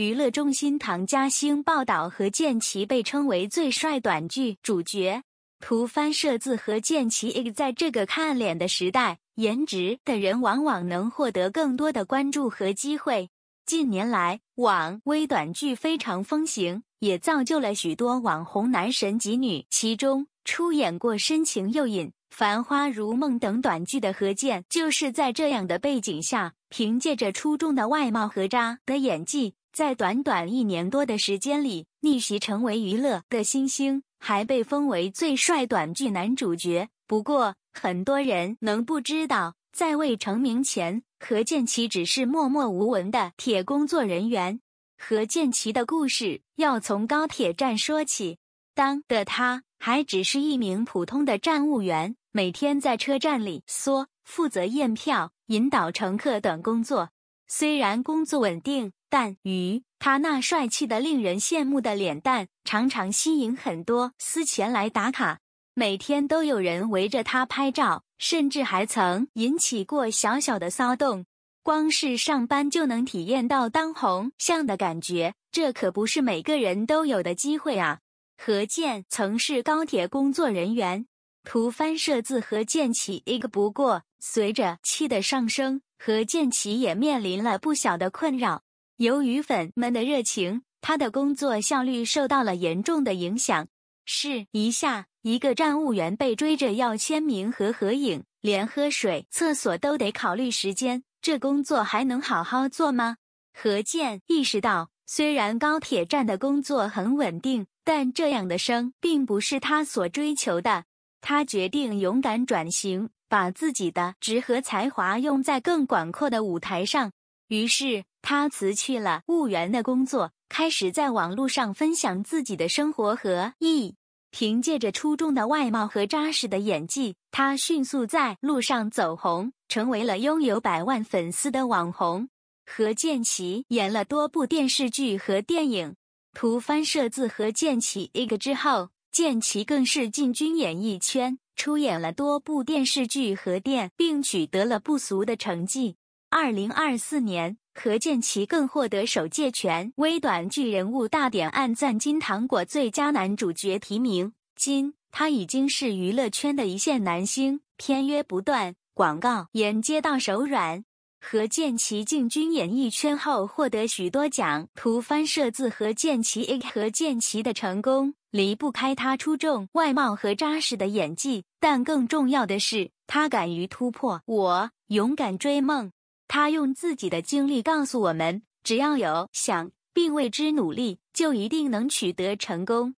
娱乐中心唐嘉兴报道，何建奇被称为最帅短剧主角。图翻摄自何建奇。在这个看脸的时代，颜值的人往往能获得更多的关注和机会。近年来，网微短剧非常风行，也造就了许多网红男神及女。其中，出演过《深情诱引》《繁花如梦》等短剧的何建，就是在这样的背景下，凭借着出众的外貌和渣的演技。在短短一年多的时间里，逆袭成为娱乐的新星，还被封为最帅短剧男主角。不过，很多人能不知道，在未成名前，何建奇只是默默无闻的铁工作人员。何建奇的故事要从高铁站说起。当的他还只是一名普通的站务员，每天在车站里缩负责验票、引导乘客等工作。虽然工作稳定。但鱼，他那帅气的、令人羡慕的脸蛋，常常吸引很多私前来打卡。每天都有人围着他拍照，甚至还曾引起过小小的骚动。光是上班就能体验到当红相的感觉，这可不是每个人都有的机会啊！何健曾是高铁工作人员，图翻设字何健起一个。不过，随着气的上升，何健起也面临了不小的困扰。由于粉们的热情，他的工作效率受到了严重的影响。试一下，一个站务员被追着要签名和合影，连喝水、厕所都得考虑时间，这工作还能好好做吗？何健意识到，虽然高铁站的工作很稳定，但这样的生并不是他所追求的。他决定勇敢转型，把自己的职和才华用在更广阔的舞台上。于是。他辞去了务员的工作，开始在网络上分享自己的生活和艺。凭借着出众的外貌和扎实的演技，他迅速在路上走红，成为了拥有百万粉丝的网红。何建奇演了多部电视剧和电影。图翻摄自何建奇一 g 之后，建奇更是进军演艺圈，出演了多部电视剧和电，并取得了不俗的成绩。二零二四年。何建奇更获得首届全微短剧人物大典“暗赞金糖果”最佳男主角提名。今，他已经是娱乐圈的一线男星，片约不断，广告、演接到手软。何建奇进军演艺圈后，获得许多奖。图翻摄自何建奇。何建奇的成功离不开他出众外貌和扎实的演技，但更重要的是他敢于突破，我勇敢追梦。他用自己的经历告诉我们：只要有想，并为之努力，就一定能取得成功。